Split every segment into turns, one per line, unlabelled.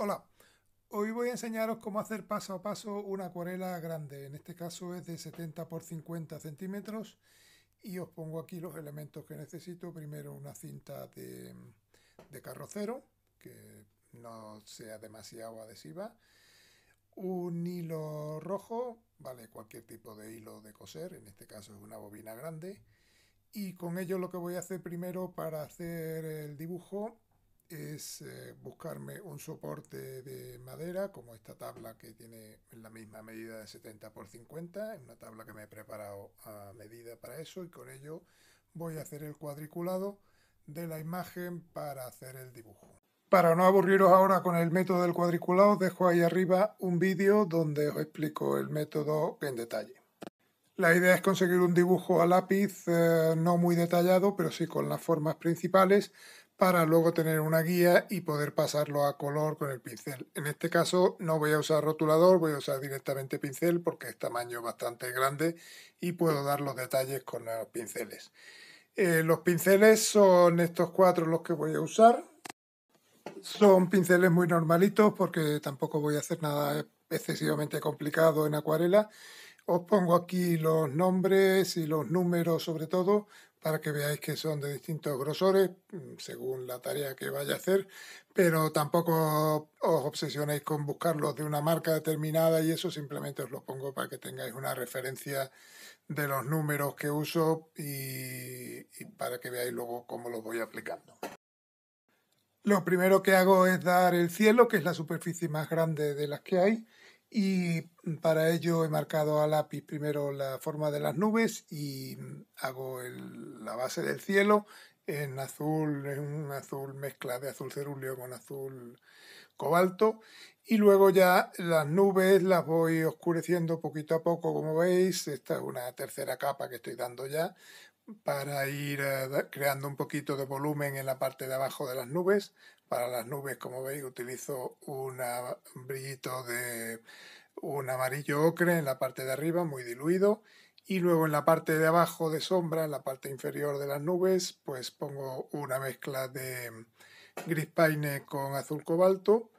Hola, hoy voy a enseñaros cómo hacer paso a paso una acuarela grande, en este caso es de 70 por 50 centímetros y os pongo aquí los elementos que necesito, primero una cinta de, carrocero que no sea demasiado adhesiva, un hilo rojo, vale cualquier tipo de hilo de coser, en este caso es una bobina grande, y con ello lo que voy a hacer primero para hacer el dibujo es eh, buscarme un soporte de madera como esta tabla que tiene la misma medida de 70 por 50 una tabla que me he preparado a medida para eso y con ello voy a hacer el cuadriculado de la imagen para hacer el dibujo para no aburriros ahora con el método del cuadriculado dejo ahí arriba un vídeo donde os explico el método en detalle la idea es conseguir un dibujo a lápiz eh, no muy detallado pero sí con las formas principales para luego tener una guía y poder pasarlo a color con el pincel. En este caso no voy a usar rotulador, voy a usar directamente pincel porque es tamaño bastante grande y puedo dar los detalles con los pinceles. Eh, los pinceles son estos cuatro los que voy a usar. Son pinceles muy normalitos porque tampoco voy a hacer nada excesivamente complicado en acuarela os pongo aquí los nombres y los números sobre todo para que veáis que son de distintos grosores mm, según la tarea que vaya a hacer, pero tampoco os obsesionéis con buscarlos de una marca determinada y eso simplemente os lo pongo para que tengáis una referencia de los números que uso y, y para que veáis luego cómo los voy aplicando. Lo primero que hago es dar el cielo, que es la superficie más grande de las que hay y mm, para ello he marcado a lápiz primero la forma de las nubes y mm, hago la base del cielo en azul, en un azul mezcla de azul cerúleo con azul cobalto y luego ya las nubes las voy oscureciendo poquito a poco como veis, esta es una tercera capa que estoy dando ya para ir eh, creando un poquito de volumen en la parte de abajo de las nubes para las nubes, como veis, utilizo un brillito de un amarillo ocre en la parte de arriba, muy diluido. Y luego en la parte de abajo de sombra, en la parte inferior de las nubes, pues pongo una mezcla de gris paine con azul cobalto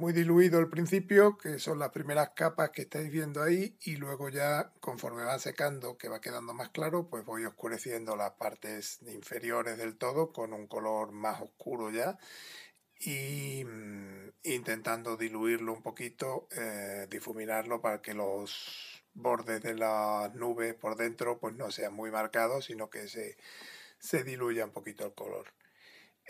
muy diluido al principio, que son las primeras capas que estáis viendo ahí, y luego ya conforme va secando, que va quedando más claro, pues voy oscureciendo las partes inferiores del todo con un color más oscuro ya, y mm, intentando diluirlo un poquito, eh, difuminarlo para que los bordes de las nubes por dentro pues no sean muy marcados, sino que se, diluya un poquito el color.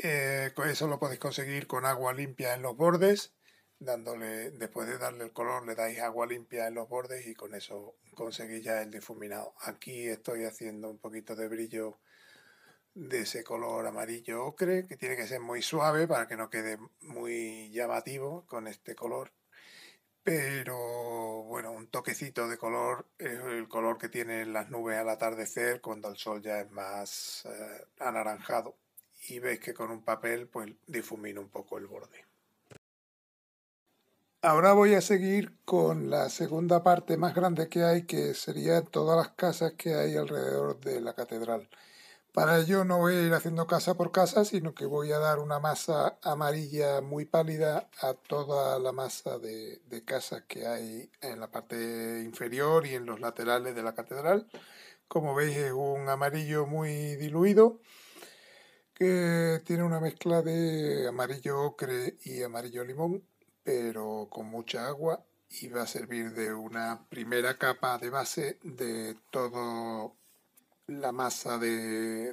Eh, eso lo podéis conseguir con agua limpia en los bordes dándole, después de darle el color, le dais agua limpia en los bordes y con eso conseguís ya el difuminado. Aquí estoy haciendo un poquito de brillo de ese color amarillo ocre, que tiene que ser muy suave para que no quede muy llamativo con este color. Pero bueno, un toquecito de color es el color que tienen las nubes al atardecer cuando el sol ya es más eh, anaranjado. Y veis que con un papel pues difumina un poco el borde. Ahora voy a seguir con la segunda parte más grande que hay, que sería todas las casas que hay alrededor de la catedral. Para ello no voy a ir haciendo casa por casa, sino que voy a dar una masa amarilla muy pálida a toda la masa de, de casas que hay en la parte inferior y en los laterales de la catedral. Como veis es un amarillo muy diluido que tiene una mezcla de amarillo ocre y amarillo limón pero con mucha agua y va a servir de una primera capa de base de toda la masa de,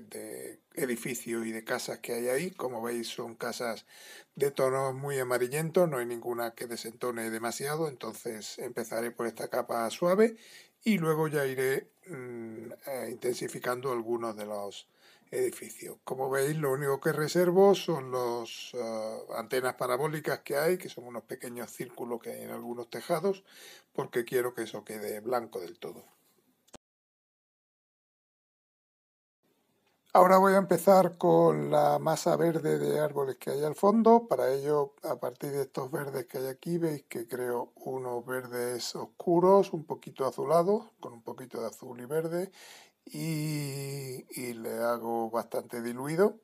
edificios y de casas que hay ahí. Como veis son casas de tono muy amarillento, no hay ninguna que desentone demasiado, entonces empezaré por esta capa suave y luego ya iré mm, eh, intensificando algunos de los edificio. Como veis, lo único que reservo son las eh, antenas parabólicas que hay, que son unos pequeños círculos que hay en algunos tejados, porque quiero que eso quede blanco del todo. Ahora voy a empezar con la masa verde de árboles que hay al fondo. Para ello, a partir de estos verdes que hay aquí, veis que creo unos verdes oscuros, un poquito azulados, con un poquito de azul y verde, y, le hago bastante diluido.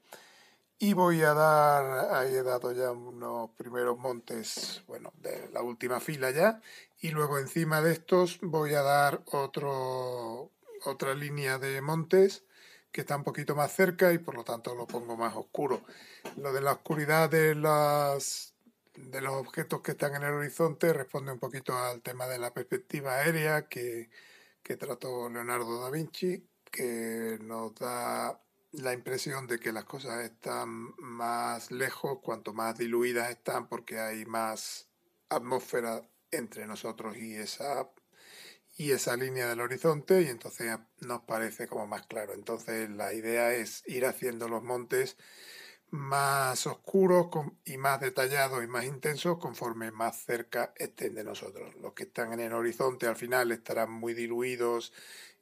Y voy a dar, ahí he dado ya unos primeros montes, bueno, de la última fila ya. Y luego encima de estos voy a dar otro, otra línea de montes que está un poquito más cerca y por lo tanto lo pongo más oscuro. Lo de la oscuridad de, las, de los objetos que están en el horizonte responde un poquito al tema de la perspectiva aérea que, que trató Leonardo da Vinci que nos da la impresión de que las cosas están más lejos, cuanto más diluidas están, porque hay más atmósfera entre nosotros y esa, y esa línea del horizonte, y entonces nos parece como más claro. Entonces la idea es ir haciendo los montes más oscuros y más detallados y más intensos conforme más cerca estén de nosotros. Los que están en el horizonte al final estarán muy diluidos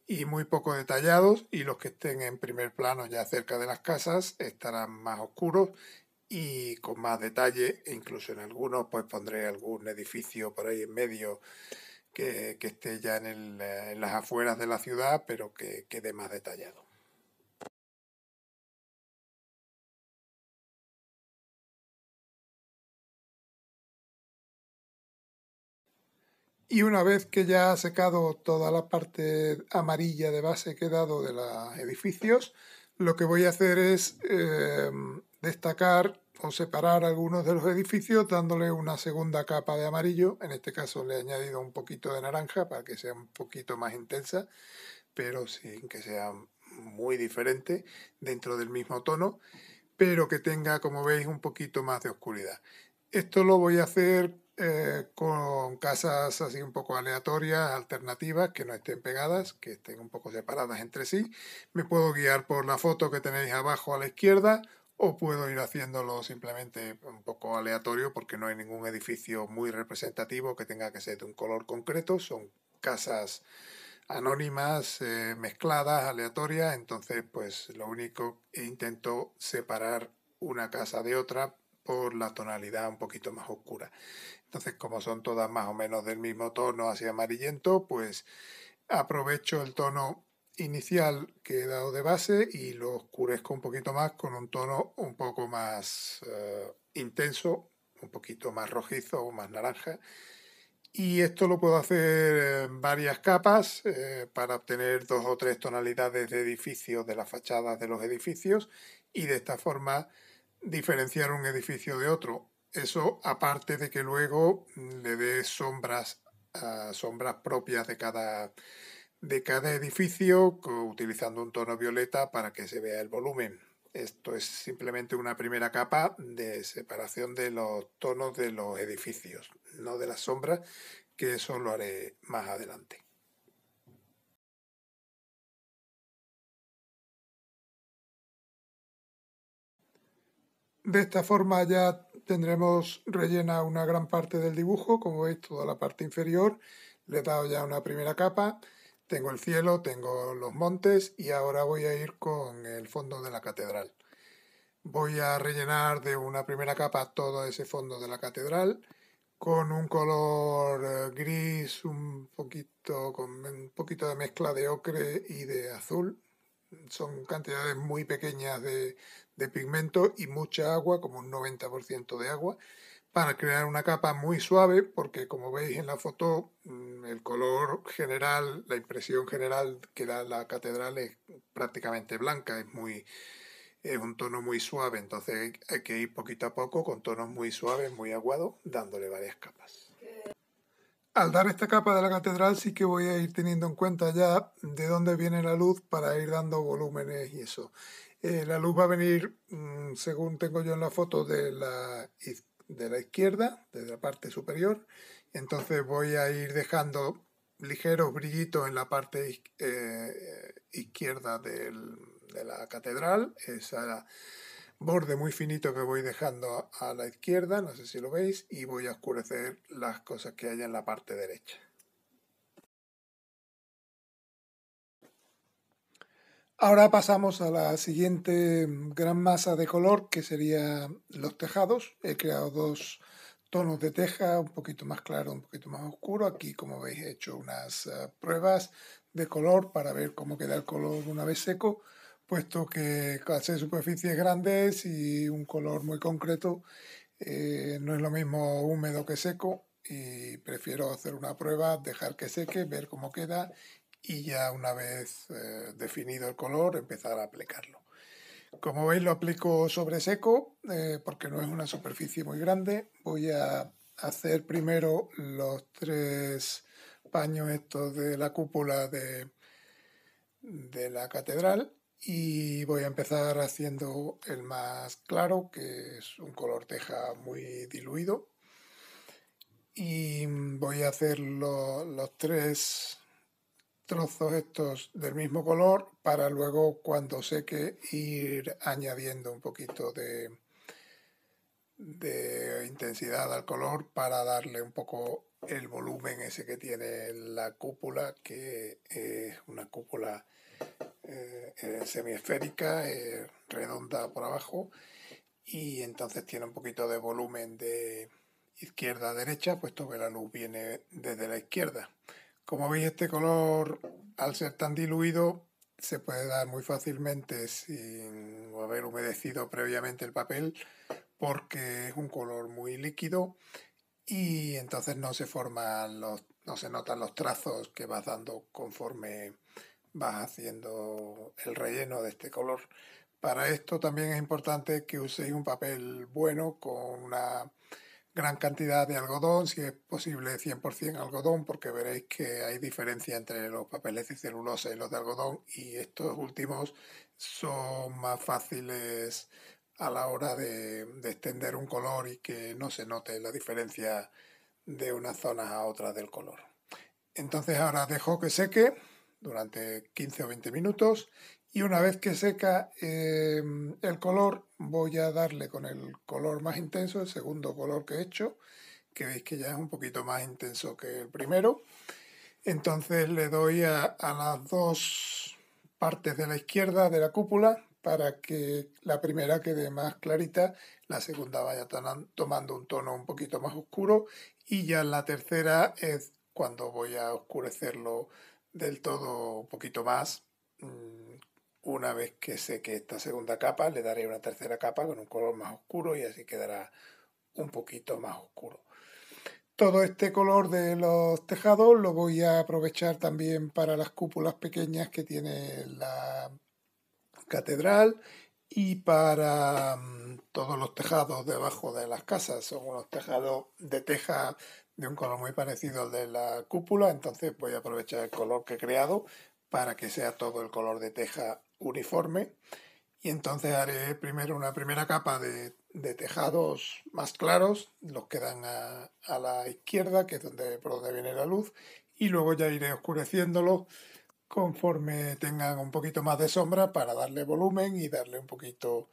y muy poco detallados y los que estén en primer plano ya cerca de las casas estarán más oscuros y con más detalle e incluso en algunos pues pondré algún edificio por ahí en medio que, esté ya en, eh, en, las afueras de la ciudad pero que quede más detallado. Y una vez que ya ha secado toda la parte amarilla de base que he dado de los edificios, lo que voy a hacer es em, destacar o separar algunos de los edificios dándole una segunda capa de amarillo. En este caso le he añadido un poquito de naranja para que sea un poquito más intensa, pero sin que sea muy diferente dentro del mismo tono, pero que tenga, como veis, un poquito más de oscuridad. Esto lo voy a hacer eh, con casas así un poco aleatorias, alternativas, que no estén pegadas, que estén un poco separadas entre sí. Me puedo guiar por la foto que tenéis abajo a la izquierda o puedo ir haciéndolo simplemente un poco aleatorio porque no hay ningún edificio muy representativo que tenga que ser de un color concreto. Son casas anónimas, eh, mezcladas, aleatorias. Entonces, pues lo único, intento separar una casa de otra por la tonalidad un poquito más oscura. Entonces, como son todas más o menos del mismo tono así amarillento, pues aprovecho el tono inicial que he dado de base y lo oscurezco un poquito más con un tono un poco más eh, intenso, un poquito más rojizo o más naranja. Y esto lo puedo hacer en varias capas eh, para obtener dos o tres tonalidades de edificios, de las fachadas de los edificios, y de esta forma diferenciar un edificio de otro eso aparte de que luego le dé sombras, ah, sombras propias de cada, de cada edificio, utilizando un tono violeta para que se vea el volumen. Esto es simplemente una primera capa de separación de los tonos de los edificios, no de las sombras, que eso lo haré más adelante. De esta forma ya Tendremos rellena una gran parte del dibujo, como veis, toda la parte inferior. Le he dado ya una primera capa. Tengo el cielo, tengo los montes y ahora voy a ir con el fondo de la catedral. Voy a rellenar de una primera capa todo ese fondo de la catedral con un color eh, gris, un poquito, con un poquito de mezcla de ocre y de azul, son cantidades muy pequeñas de, de pigmento y mucha agua, como un 90% de agua, para crear una capa muy suave, porque como veis en la foto, mm, el color general, la impresión general que da la catedral es prácticamente blanca, es muy es un tono muy suave, entonces hay que ir poquito a poco con tonos muy suaves, muy aguados, dándole varias capas al dar esta capa de la catedral sí que voy a ir teniendo en cuenta ya de dónde viene la luz para ir dando volúmenes y eso. Eh, la luz va a venir, mm, según tengo yo en la foto, de la, de la izquierda, de la parte superior. Entonces voy a ir dejando ligeros brillitos en la parte eh, izquierda de la catedral. Esa borde muy finito que voy dejando a la izquierda, no sé si lo veis, y voy a oscurecer las cosas que haya en la parte derecha. Ahora pasamos a la siguiente gran masa de color que serían los tejados. He creado dos tonos de teja, un poquito más claro, un poquito más oscuro. Aquí, como veis, he hecho unas eh, pruebas de color para ver cómo queda el color una vez seco puesto que hace superficies grandes y un color muy concreto. Eh, no es lo mismo húmedo que seco y prefiero hacer una prueba, dejar que seque, ver cómo queda y ya una vez eh, definido el color empezar a aplicarlo. Como veis lo aplico sobre seco eh, porque no es una superficie muy grande. Voy a hacer primero los tres paños estos de la cúpula de, de la catedral y voy a empezar haciendo el más claro, que es un color teja muy diluido. Y mm, voy a hacer los tres trozos estos del mismo color para luego cuando seque ir añadiendo un poquito de, de intensidad al color para darle un poco el volumen ese que tiene la cúpula, que es una cúpula eh, eh, semiesférica, eh, redonda por abajo, y entonces tiene un poquito de volumen de izquierda a derecha, puesto que la luz viene desde la izquierda. Como veis, este color, al ser tan diluido, se puede dar muy fácilmente sin haber humedecido previamente el papel, porque es un color muy líquido y entonces no se forman los, no se notan los trazos que vas dando conforme vas haciendo el relleno de este color. Para esto también es importante que uséis un papel bueno con una gran cantidad de algodón, si es posible 100% algodón, porque veréis que hay diferencia entre los papeles de celulosa y los de algodón y estos últimos son más fáciles a la hora de, de extender un color y que no se note la diferencia de unas zonas a otras del color. Entonces ahora dejo que seque durante 15 o 20 minutos y una vez que seca em, el color voy a darle con el color más intenso, el segundo color que he hecho, que veis que ya es un poquito más intenso que el primero. Entonces le doy a, a las dos partes de la izquierda de la cúpula para que la primera quede más clarita, la segunda vaya tomando un tono un poquito más oscuro y ya la tercera es cuando voy a oscurecerlo del todo un poquito más. Mm, una vez que seque esta segunda capa, le daré una tercera capa con un color más oscuro y así quedará un poquito más oscuro. Todo este color de los tejados lo voy a aprovechar también para las cúpulas pequeñas que tiene la catedral y para mm, todos los tejados debajo de las casas. Son unos tejados de teja de un color muy parecido al de la cúpula, entonces voy a aprovechar el color que he creado para que sea todo el color de teja uniforme. Y entonces haré primero una primera capa de, tejados más claros, los que dan a, la izquierda, que es donde, por donde viene la luz, y luego ya iré oscureciéndolo conforme tengan un poquito más de sombra para darle volumen y darle un poquito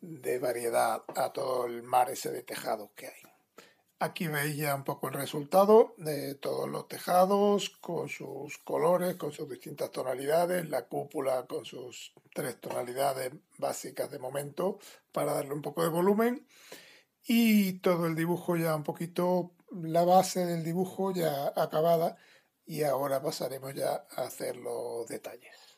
de variedad a todo el mar ese de tejados que hay. Aquí veis ya un poco el resultado de todos los tejados con sus colores, con sus distintas tonalidades, la cúpula con sus tres tonalidades básicas de momento para darle un poco de volumen y todo el dibujo ya un poquito, la base del dibujo ya acabada y ahora pasaremos ya a hacer los detalles.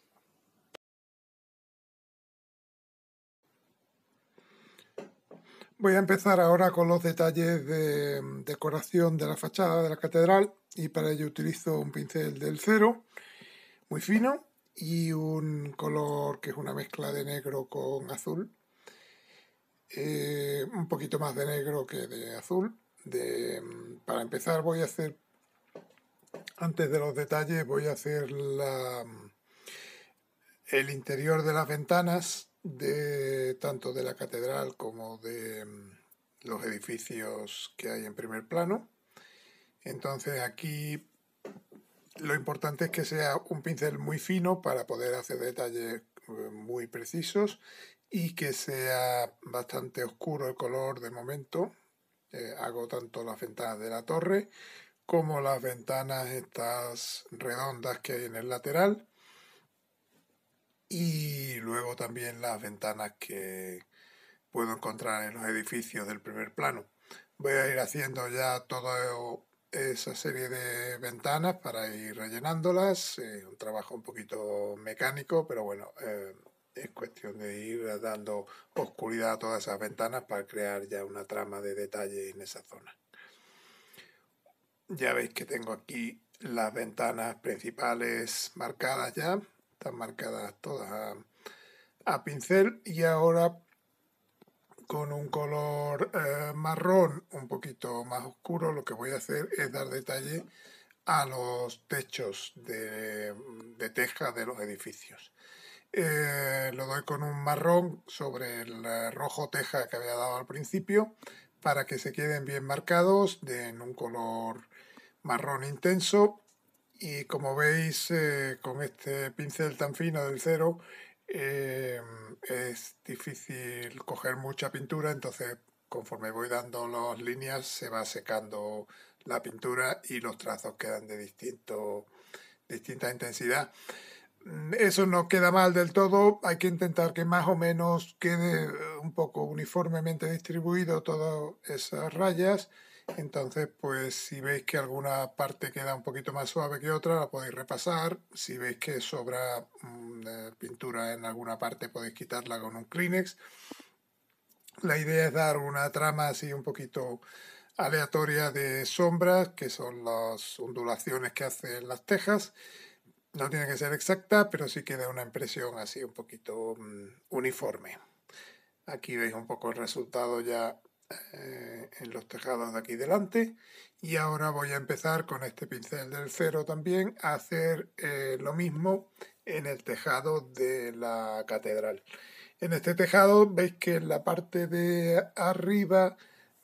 Voy a empezar ahora con los detalles de mm, decoración de la fachada de la catedral y para ello utilizo un pincel del cero muy fino y un color que es una mezcla de negro con azul, eh, un poquito más de negro que de azul. Mm, para empezar voy a hacer, antes de los detalles, voy a hacer mm, el interior de las ventanas de tanto de la catedral como de mm, los edificios que hay en primer plano. Entonces aquí lo importante es que sea un pincel muy fino para poder hacer detalles eh, muy precisos y que sea bastante oscuro el color de momento. Eh, hago tanto las ventanas de la torre como las ventanas estas redondas que hay en el lateral y luego también las ventanas que puedo encontrar en los edificios del primer plano. Voy a ir haciendo ya toda esa serie de ventanas para ir rellenándolas. Es un trabajo un poquito mecánico, pero bueno, eh, es cuestión de ir dando oscuridad a todas esas ventanas para crear ya una trama de detalle en esa zona. Ya veis que tengo aquí las ventanas principales marcadas ya están marcadas todas a, pincel y ahora con un color eh, marrón un poquito más oscuro lo que voy a hacer es dar detalle a los techos de, teja de los edificios. Eh, lo doy con un marrón sobre el eh, rojo teja que había dado al principio para que se queden bien marcados de, un color marrón intenso y como veis eh, con este pincel tan fino del cero em, es difícil coger mucha pintura entonces conforme voy dando las líneas se va secando la pintura y los trazos quedan de distinto, distinta intensidad mm, eso no queda mal del todo, hay que intentar que más o menos quede eh, un poco uniformemente distribuido todas esas rayas entonces, pues si veis que alguna parte queda un poquito más suave que otra, la podéis repasar. Si veis que sobra mm, eh, pintura en alguna parte, podéis quitarla con un Kleenex. La idea es dar una trama así un poquito aleatoria de sombras, que son las ondulaciones que hacen las tejas. No tiene que ser exacta, pero sí que da una impresión así un poquito mm, uniforme. Aquí veis un poco el resultado ya eh, en los tejados de aquí delante y ahora voy a empezar con este pincel del cero también a hacer eh, lo mismo en el tejado de la catedral en este tejado veis que en la parte de arriba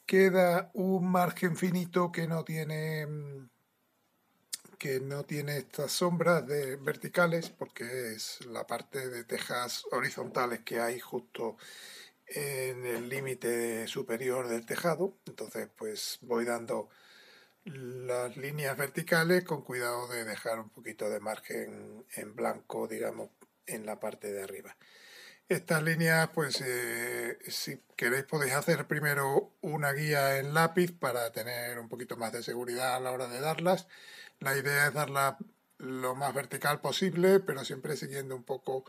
queda un margen finito que no tiene que no tiene estas sombras de verticales porque es la parte de tejas horizontales que hay justo en el límite superior del tejado. Entonces, pues voy dando las líneas verticales con cuidado de dejar un poquito de margen en blanco, digamos, en la parte de arriba. Estas líneas, pues eh, si queréis podéis hacer primero una guía en lápiz para tener un poquito más de seguridad a la hora de darlas. La idea es darlas lo más vertical posible, pero siempre siguiendo un poco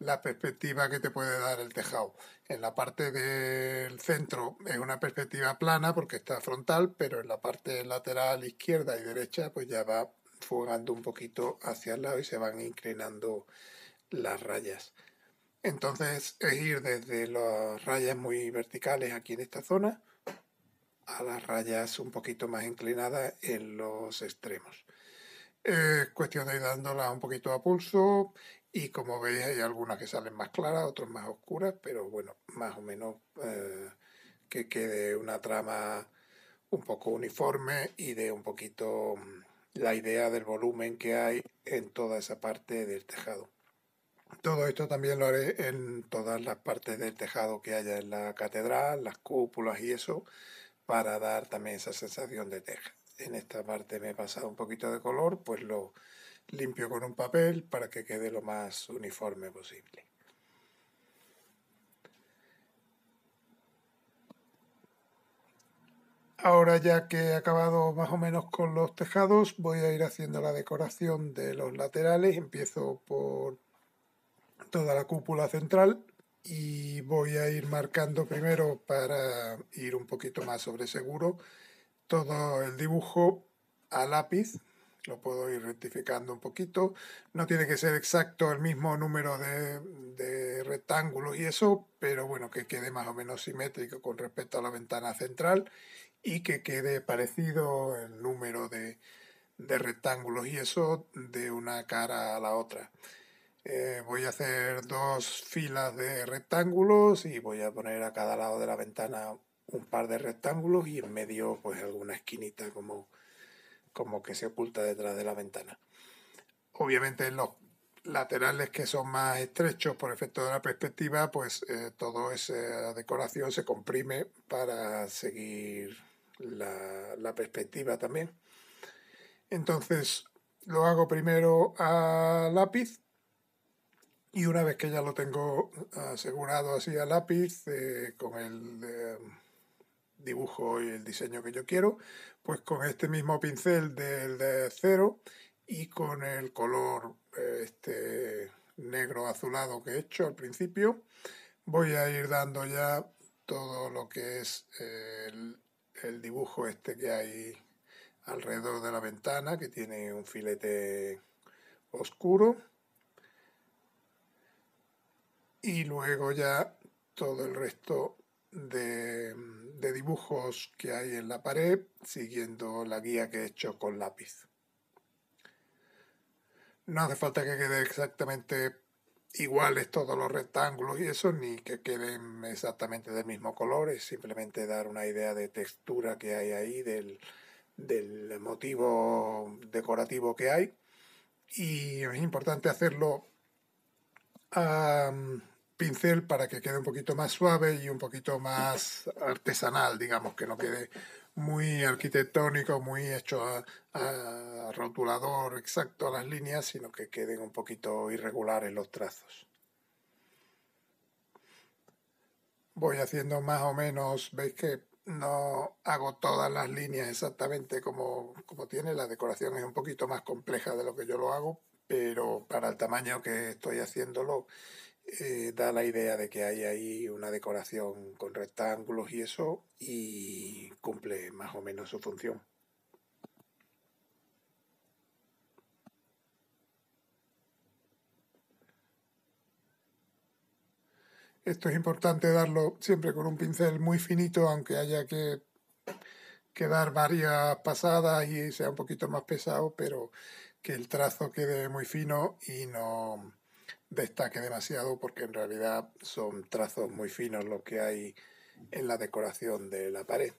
la perspectiva que te puede dar el tejado. En la parte del centro es una perspectiva plana porque está frontal, pero en la parte lateral izquierda y derecha pues ya va fugando un poquito hacia el lado y se van inclinando las rayas. Entonces es ir desde las rayas muy verticales aquí en esta zona a las rayas un poquito más inclinadas en los extremos. Es cuestión de ir dándolas un poquito a pulso y como veis hay algunas que salen más claras, otras más oscuras, pero bueno, más o menos eh, que quede una trama un poco uniforme y de un poquito mm, la idea del volumen que hay en toda esa parte del tejado. Todo esto también lo haré en todas las partes del tejado que haya en la catedral, las cúpulas y eso, para dar también esa sensación de teja. En esta parte me he pasado un poquito de color, pues lo, limpio con un papel para que quede lo más uniforme posible. Ahora ya que he acabado más o menos con los tejados, voy a ir haciendo la decoración de los laterales. Empiezo por toda la cúpula central y voy a ir marcando primero para ir un poquito más sobre seguro todo el dibujo a lápiz lo puedo ir rectificando un poquito. No tiene que ser exacto el mismo número de, rectángulos y eso, pero bueno, que quede más o menos simétrico con respecto a la ventana central y que quede parecido el número de, rectángulos y eso de una cara a la otra. Eh, voy a hacer dos filas de rectángulos y voy a poner a cada lado de la ventana un par de rectángulos y en medio pues alguna esquinita como como que se oculta detrás de la ventana. Obviamente en los laterales que son más estrechos por efecto de la perspectiva, pues eh, toda esa decoración se comprime para seguir la, perspectiva también. Entonces lo hago primero a lápiz y una vez que ya lo tengo asegurado así a lápiz eh, con el... Eh, dibujo y el diseño que yo quiero, pues con este mismo pincel del de cero y con el color eh, este negro azulado que he hecho al principio, voy a ir dando ya todo lo que es eh, el, el dibujo este que hay alrededor de la ventana, que tiene un filete oscuro. Y luego ya todo el resto de, dibujos que hay en la pared siguiendo la guía que he hecho con lápiz. No hace falta que quede exactamente iguales todos los rectángulos y eso, ni que queden exactamente del mismo color, es simplemente dar una idea de textura que hay ahí, del, motivo decorativo que hay. Y es importante hacerlo pincel para que quede un poquito más suave y un poquito más artesanal, digamos, que no quede muy arquitectónico, muy hecho a, rotulador exacto a las líneas, sino que queden un poquito irregulares los trazos. Voy haciendo más o menos, veis que no hago todas las líneas exactamente como, como tiene, la decoración es un poquito más compleja de lo que yo lo hago, pero para el tamaño que estoy haciéndolo, eh, da la idea de que hay ahí una decoración con rectángulos y eso, y cumple más o menos su función. Esto es importante darlo siempre con un pincel muy finito, aunque haya que, que dar varias pasadas y sea un poquito más pesado, pero que el trazo quede muy fino y no, destaque demasiado porque en realidad son trazos muy finos lo que hay en la decoración de la pared.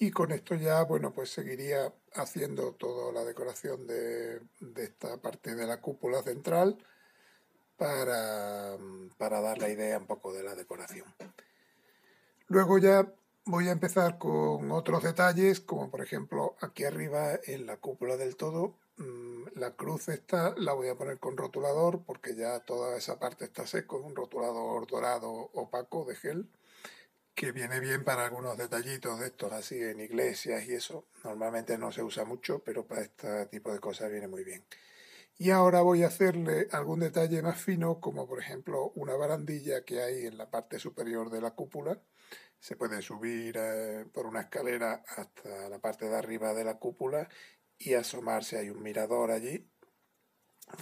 Y con esto ya, bueno, pues seguiría haciendo toda la decoración de, de esta parte de la cúpula central. Mm, para, dar la idea un poco de la decoración. Luego ya voy a empezar con otros detalles, como por ejemplo aquí arriba en la cúpula del todo, mm, la cruz esta la voy a poner con rotulador porque ya toda esa parte está seco, un rotulador dorado opaco de gel que viene bien para algunos detallitos de estos así en iglesias y eso. Normalmente no se usa mucho, pero para este tipo de cosas viene muy bien. Y ahora voy a hacerle algún detalle más fino, como por ejemplo una barandilla que hay en la parte superior de la cúpula. Se puede subir eh, por una escalera hasta la parte de arriba de la cúpula y asomarse. Hay un mirador allí,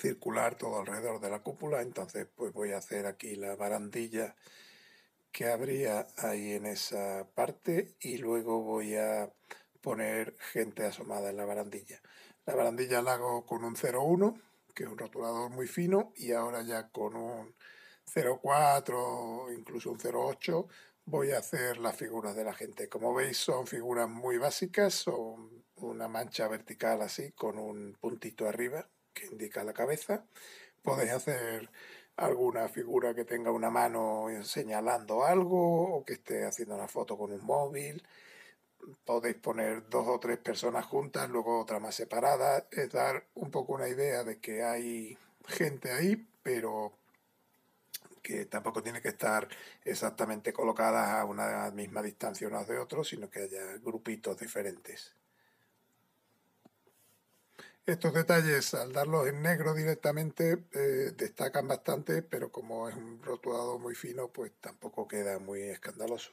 circular todo alrededor de la cúpula. Entonces pues voy a hacer aquí la barandilla que habría ahí en esa parte y luego voy a poner gente asomada en la barandilla. La barandilla la hago con un 0,1, que es un rotulador muy fino, y ahora ya con un 0,4, incluso un 0,8, voy a hacer las figuras de la gente. Como veis son figuras muy básicas, son una mancha vertical así, con un puntito arriba que indica la cabeza. Podéis hacer alguna figura que tenga una mano señalando algo o que esté haciendo una foto con un móvil podéis poner dos o tres personas juntas, luego otra más separada, es dar un poco una idea de que hay gente ahí, pero que tampoco tiene que estar exactamente colocadas a una misma distancia unas de otros, sino que haya grupitos diferentes. Estos detalles, al darlos en negro directamente, eh, destacan bastante, pero como es un rotulado muy fino, pues tampoco queda muy escandaloso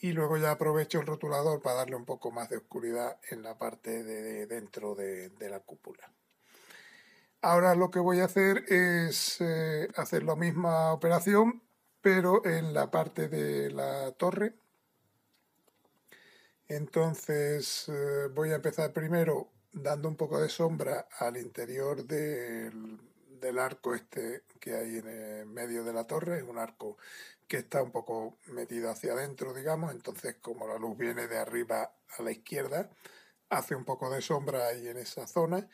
y luego ya aprovecho el rotulador para darle un poco más de oscuridad en la parte de, dentro de, la cúpula. Ahora lo que voy a hacer es eh, hacer la misma operación, pero en la parte de la torre. Entonces eh, voy a empezar primero dando un poco de sombra al interior del, del arco este que hay en el eh, medio de la torre, es un arco que está un poco metido hacia adentro, digamos, entonces como la luz viene de arriba a la izquierda, hace un poco de sombra ahí en esa zona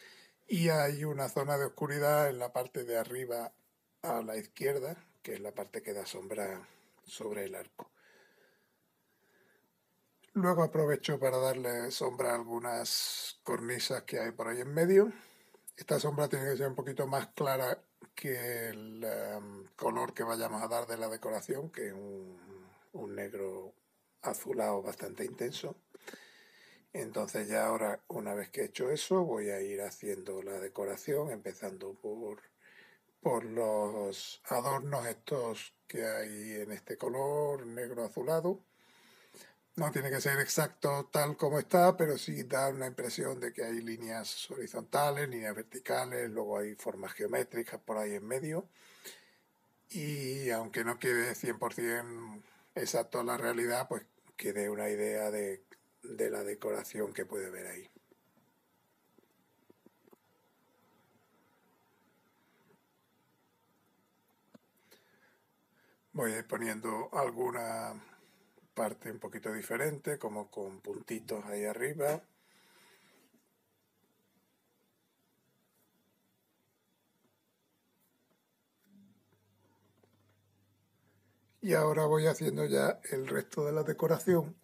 y hay una zona de oscuridad en la parte de arriba a la izquierda, que es la parte que da sombra sobre el arco. Luego aprovecho para darle sombra a algunas cornisas que hay por ahí en medio esta sombra tiene que ser un poquito más clara que el em, color que vayamos a dar de la decoración, que es un, un negro azulado bastante intenso. Entonces ya ahora, una vez que he hecho eso, voy a ir haciendo la decoración, empezando por, por los adornos estos que hay en este color negro azulado no tiene que ser exacto tal como está, pero sí da una impresión de que hay líneas horizontales, líneas verticales, luego hay formas geométricas por ahí en medio. Y aunque no quede 100% exacto la realidad, pues quede una idea de, de la decoración que puede ver ahí. Voy a ir poniendo alguna parte un poquito diferente, como con puntitos ahí arriba. Y ahora voy haciendo ya el resto de la decoración.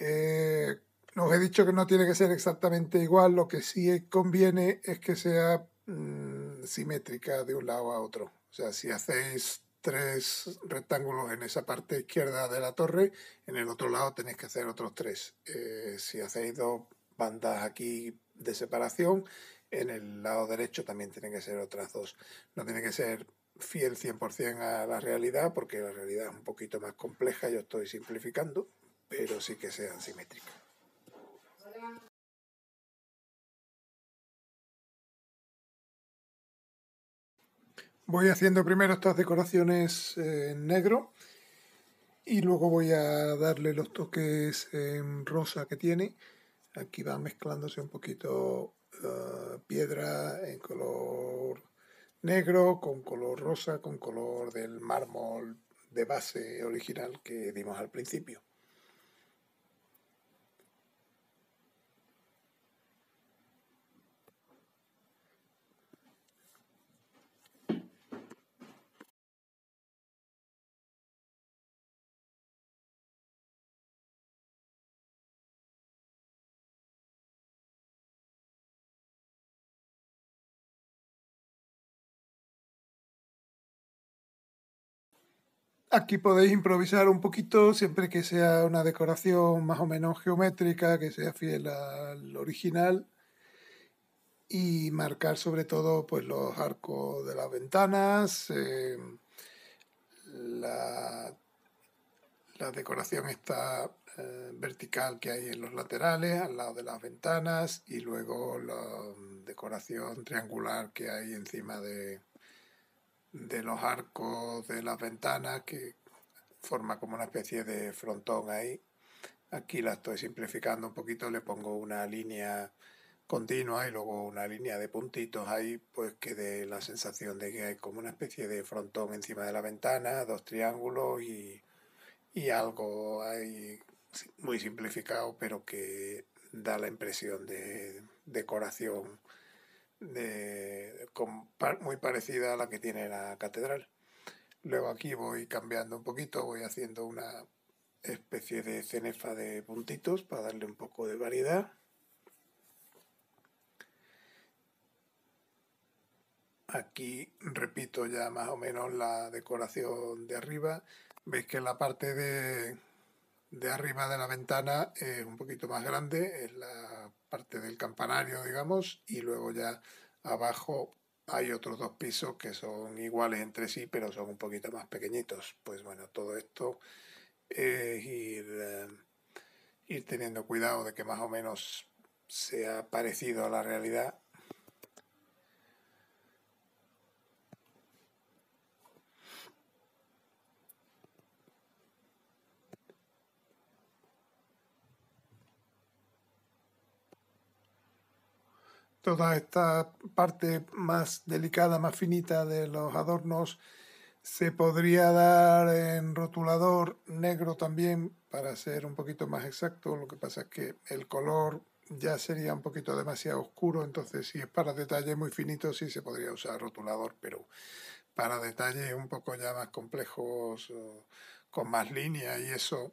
Eh, os he dicho que no tiene que ser exactamente igual, lo que sí conviene es que sea mm, simétrica de un lado a otro. O sea, si hacéis tres rectángulos en esa parte izquierda de la torre, en el otro lado tenéis que hacer otros tres. Eh, si hacéis dos bandas aquí de separación, en el lado derecho también tienen que ser otras dos. No tiene que ser fiel 100% a la realidad, porque la realidad es un poquito más compleja, yo estoy simplificando, pero sí que sean simétricas. Voy haciendo primero estas decoraciones en negro y luego voy a darle los toques en rosa que tiene. Aquí va mezclándose un poquito eh, piedra en color negro con color rosa, con color del mármol de base original que dimos al principio. Aquí podéis improvisar un poquito siempre que sea una decoración más o menos geométrica, que sea fiel al original y marcar sobre todo pues, los arcos de las ventanas, em, la, decoración está eh, vertical que hay en los laterales, al lado de las ventanas y luego la decoración triangular que hay encima de, de los arcos de las ventanas que forma como una especie de frontón ahí. Aquí la estoy simplificando un poquito, le pongo una línea continua y luego una línea de puntitos ahí, pues que dé la sensación de que hay como una especie de frontón encima de la ventana, dos triángulos y, y algo ahí muy simplificado, pero que da la impresión de decoración de, muy parecida a la que tiene la catedral. Luego aquí voy cambiando un poquito, voy haciendo una especie de cenefa de puntitos para darle un poco de variedad. Aquí repito ya más o menos la decoración de arriba. Veis que la parte de, de arriba de la ventana es eh, un poquito más grande, es la parte del campanario, digamos, y luego ya abajo hay otros dos pisos que son iguales entre sí, pero son un poquito más pequeñitos. Pues bueno, todo esto es ir, eh, ir teniendo cuidado de que más o menos sea parecido a la realidad toda esta parte más delicada, más finita de los adornos se podría dar en rotulador negro también para ser un poquito más exacto. Lo que pasa es que el color ya sería un poquito demasiado oscuro, entonces si es para detalles muy finitos sí se podría usar rotulador, pero para detalles un poco ya más complejos, con más líneas y eso,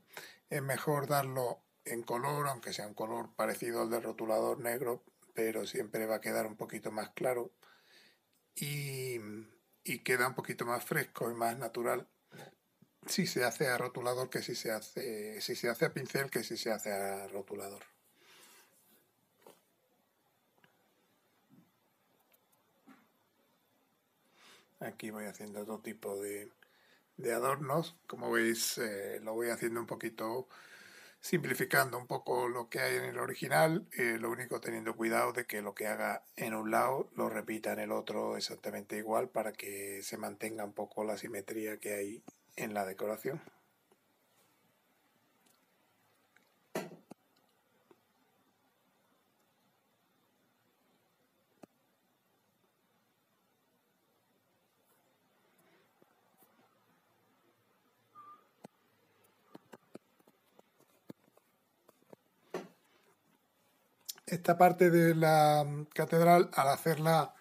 es mejor darlo en color, aunque sea un color parecido al del rotulador negro, pero siempre va a quedar un poquito más claro y, queda un poquito más fresco y más natural si se hace a rotulador que si se hace, si se hace a pincel que si se hace a rotulador. Aquí voy haciendo otro tipo de, adornos. Como veis, eh, lo voy haciendo un poquito simplificando un poco lo que hay en el original, eh, lo único teniendo cuidado de que lo que haga en un lado lo repita en el otro exactamente igual para que se mantenga un poco la simetría que hay en la decoración. esta parte de la mm, catedral, al hacerla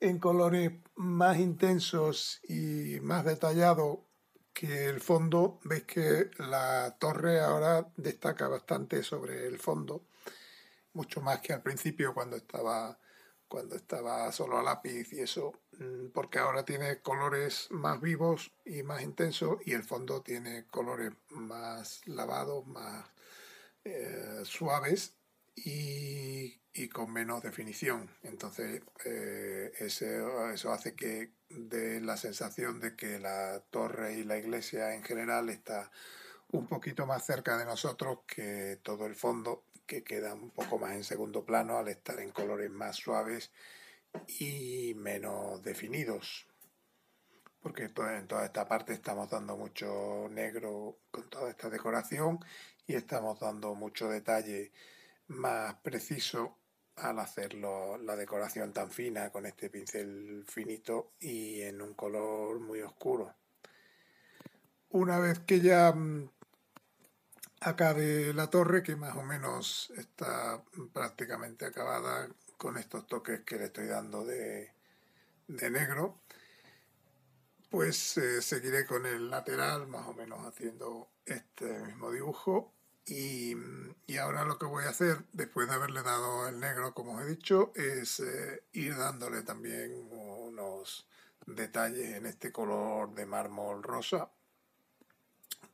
en colores más intensos y más detallados que el fondo, veis que la torre ahora destaca bastante sobre el fondo, mucho más que al principio cuando estaba, cuando estaba solo a lápiz y eso, mm, porque ahora tiene colores más vivos y más intensos y el fondo tiene colores más lavados, más eh, suaves y, con menos definición. Entonces, eh, eso, eso hace que dé la sensación de que la torre y la iglesia en general está un poquito más cerca de nosotros que todo el fondo, que queda un poco más en segundo plano al estar en colores más suaves y menos definidos. Porque en toda esta parte estamos dando mucho negro con toda esta decoración y estamos dando mucho detalle más preciso al hacer la decoración tan fina con este pincel finito y en un color muy oscuro. Una vez que ya mm, acabe la torre, que más o menos está prácticamente acabada con estos toques que le estoy dando de, negro, pues eh, seguiré con el lateral más o menos haciendo este mismo dibujo y, ahora lo que voy a hacer, después de haberle dado el negro, como os he dicho, es eh, ir dándole también unos detalles en este color de mármol rosa.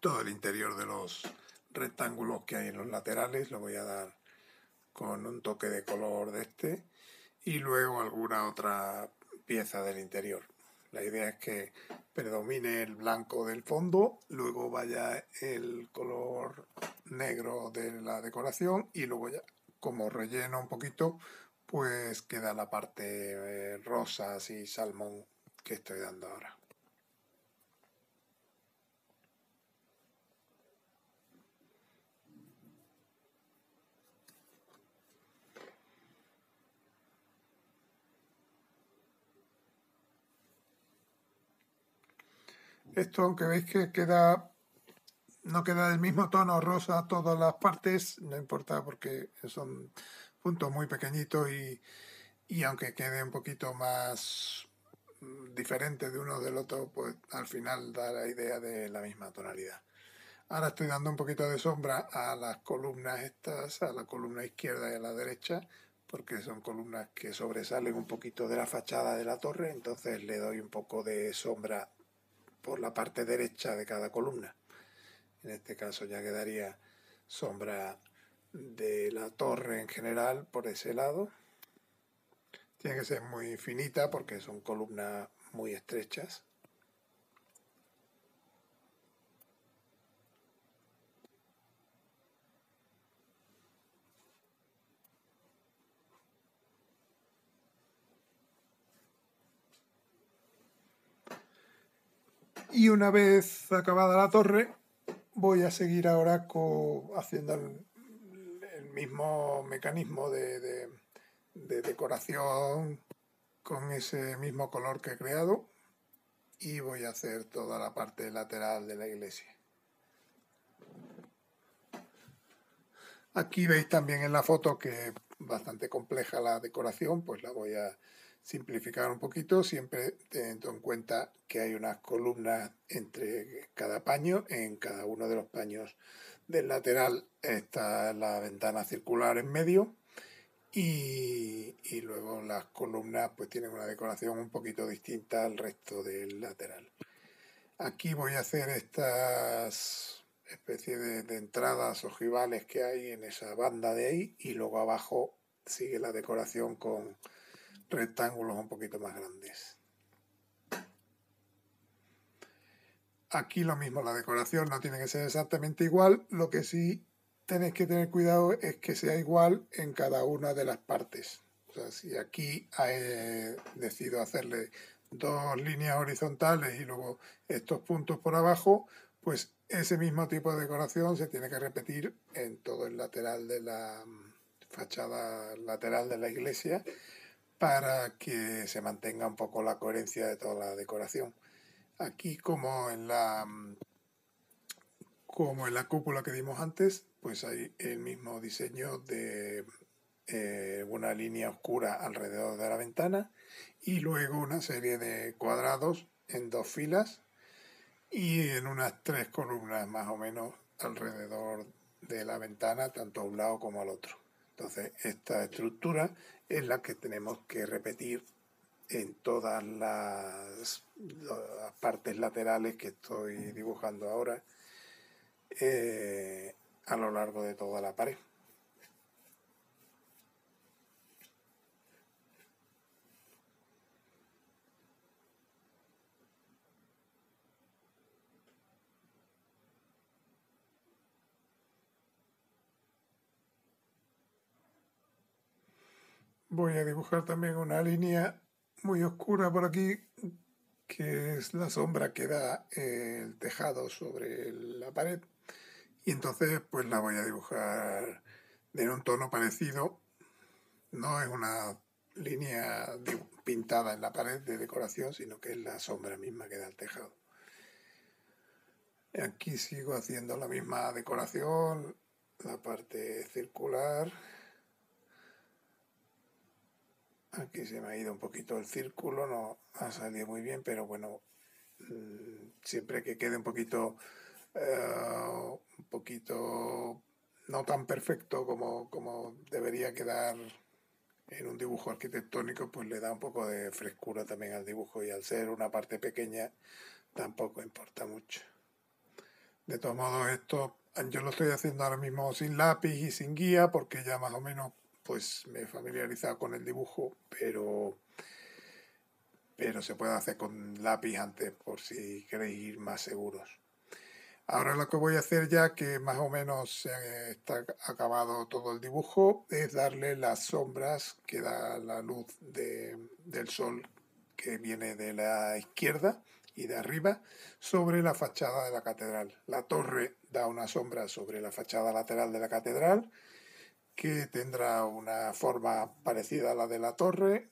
Todo el interior de los rectángulos que hay en los laterales lo voy a dar con un toque de color de este y luego alguna otra pieza del interior. La idea es que predomine el blanco del fondo, luego vaya el color negro de la decoración y luego ya como relleno un poquito, pues queda la parte eh, rosa, así salmón que estoy dando ahora. Esto, aunque veis que queda no queda del mismo tono rosa todas las partes, no importa porque son puntos muy pequeñitos y, y aunque quede un poquito más mm, diferente de uno del otro, pues al final da la idea de la misma tonalidad. Ahora estoy dando un poquito de sombra a las columnas estas, a la columna izquierda y a la derecha, porque son columnas que sobresalen un poquito de la fachada de la torre, entonces le doy un poco de sombra por la parte derecha de cada columna. En este caso ya quedaría sombra de la torre en general por ese lado. Tiene que ser muy finita porque son columnas muy estrechas. Y una vez acabada la torre, voy a seguir ahora haciendo el, mismo mecanismo de, de decoración con ese mismo color que he creado y voy a hacer toda la parte lateral de la iglesia. Aquí veis también en la foto que es bastante compleja la decoración, pues la voy a, simplificar un poquito, siempre teniendo en cuenta que hay unas columnas entre cada paño. En cada uno de los paños del lateral está la ventana circular en medio y, luego las columnas pues tienen una decoración un poquito distinta al resto del lateral. Aquí voy a hacer estas especies de, de entradas ojivales que hay en esa banda de ahí y luego abajo sigue la decoración con rectángulos un poquito más grandes. Aquí lo mismo, la decoración no tiene que ser exactamente igual, lo que sí tenéis que tener cuidado es que sea igual en cada una de las partes. si aquí he decido hacerle dos líneas horizontales y luego estos puntos por abajo, pues ese mismo tipo de decoración se tiene que repetir en todo el lateral de la fachada lateral de la iglesia para que se mantenga un poco la coherencia de toda la decoración. Aquí como en la mm, como en la cúpula que dimos antes, pues hay el mismo diseño de eh, una línea oscura alrededor de la ventana y luego una serie de cuadrados en dos filas y en unas tres columnas más o menos alrededor de la ventana, tanto a un lado como al otro. Entonces, esta estructura es la que tenemos que repetir en todas las, partes laterales que estoy dibujando ahora eh, a lo largo de toda la pared. voy a dibujar también una línea muy oscura por aquí, que es la sombra que da el tejado sobre la pared. Y entonces pues la voy a dibujar en un tono parecido. No es una línea pintada en la pared de decoración, sino que es la sombra misma que da el tejado. Aquí sigo haciendo la misma decoración, la parte circular. Aquí se me ha ido un poquito el círculo, no ha salido muy bien, pero bueno, mm, siempre que quede un poquito, eh, un poquito no tan perfecto como, como debería quedar en un dibujo arquitectónico, pues le da un poco de frescura también al dibujo y al ser una parte pequeña tampoco importa mucho. De todos modos, esto yo lo estoy haciendo ahora mismo sin lápiz y sin guía porque ya más o menos pues me he familiarizado con el dibujo, pero, pero se puede hacer con lápiz antes por si queréis ir más seguros. Ahora lo que voy a hacer ya que más o menos está acabado todo el dibujo es darle las sombras que da la luz del sol que viene de la izquierda y de arriba sobre la fachada de la catedral. La torre da una sombra sobre la fachada lateral de la catedral que tendrá una forma parecida a la de la torre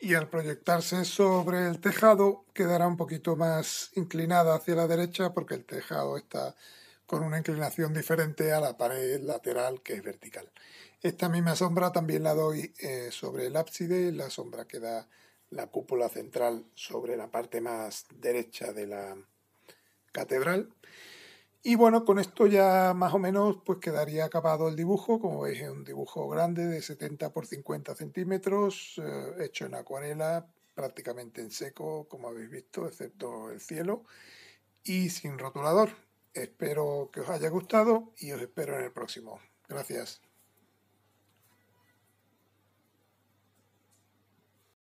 y al proyectarse sobre el tejado quedará un poquito más inclinada hacia la derecha porque el tejado está con una inclinación diferente a la pared lateral que es vertical. Esta misma sombra también la doy eh, sobre el ábside, la sombra que da la cúpula central sobre la parte más derecha de la catedral. Y bueno, con esto ya más o menos pues quedaría acabado el dibujo. Como veis, es un dibujo grande de 70 por 50 centímetros, eh, hecho en acuarela, prácticamente en seco, como habéis visto, excepto el cielo, y sin rotulador. Espero que os haya gustado y os espero en el próximo. Gracias.